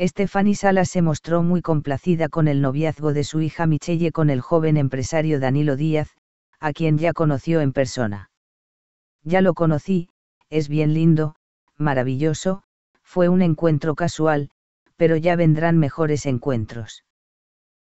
Stephanie Salas se mostró muy complacida con el noviazgo de su hija Michelle con el joven empresario Danilo Díaz, a quien ya conoció en persona. Ya lo conocí, es bien lindo, maravilloso, fue un encuentro casual, pero ya vendrán mejores encuentros.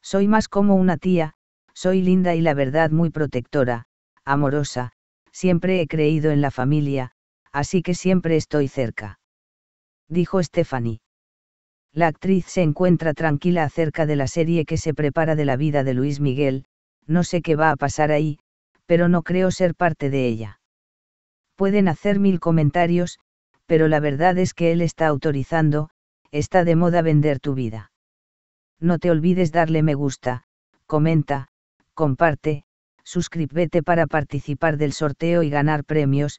Soy más como una tía, soy linda y la verdad muy protectora, amorosa, siempre he creído en la familia, así que siempre estoy cerca. Dijo Stephanie la actriz se encuentra tranquila acerca de la serie que se prepara de la vida de Luis Miguel, no sé qué va a pasar ahí, pero no creo ser parte de ella. Pueden hacer mil comentarios, pero la verdad es que él está autorizando, está de moda vender tu vida. No te olvides darle me gusta, comenta, comparte, suscríbete para participar del sorteo y ganar premios,